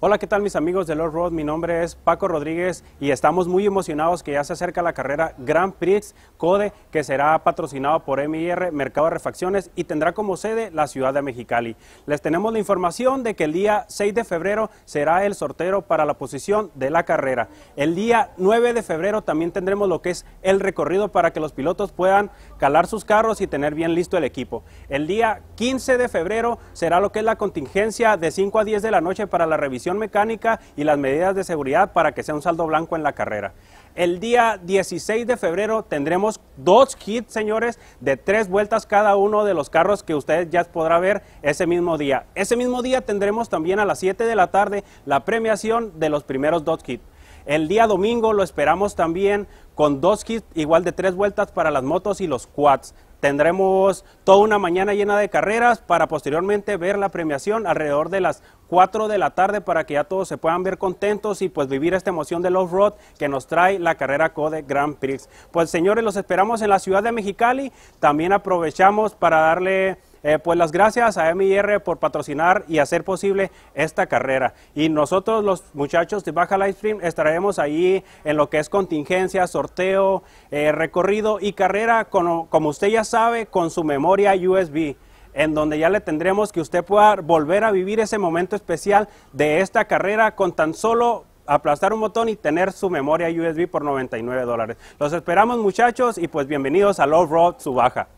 Hola, ¿qué tal mis amigos de Lord Road? Mi nombre es Paco Rodríguez y estamos muy emocionados que ya se acerca la carrera Grand Prix Code que será patrocinado por MIR Mercado de Refacciones y tendrá como sede la ciudad de Mexicali. Les tenemos la información de que el día 6 de febrero será el sorteo para la posición de la carrera. El día 9 de febrero también tendremos lo que es el recorrido para que los pilotos puedan calar sus carros y tener bien listo el equipo. El día 15 de febrero será lo que es la contingencia de 5 a 10 de la noche para la revisión mecánica y las medidas de seguridad para que sea un saldo blanco en la carrera. El día 16 de febrero tendremos dos kits, señores, de tres vueltas cada uno de los carros que ustedes ya podrá ver ese mismo día. Ese mismo día tendremos también a las 7 de la tarde la premiación de los primeros dos kits. El día domingo lo esperamos también con dos kits, igual de tres vueltas para las motos y los quads. Tendremos toda una mañana llena de carreras para posteriormente ver la premiación alrededor de las 4 de la tarde para que ya todos se puedan ver contentos y pues vivir esta emoción del off-road que nos trae la carrera Code Grand Prix. Pues señores, los esperamos en la ciudad de Mexicali. También aprovechamos para darle eh, pues las gracias a MIR por patrocinar y hacer posible esta carrera. Y nosotros los muchachos de Baja Livestream estaremos ahí en lo que es contingencia, sorteo, eh, recorrido y carrera, como usted ya sabe, con su memoria USB en donde ya le tendremos que usted pueda volver a vivir ese momento especial de esta carrera con tan solo aplastar un botón y tener su memoria USB por 99 dólares. Los esperamos muchachos y pues bienvenidos a Low Road baja.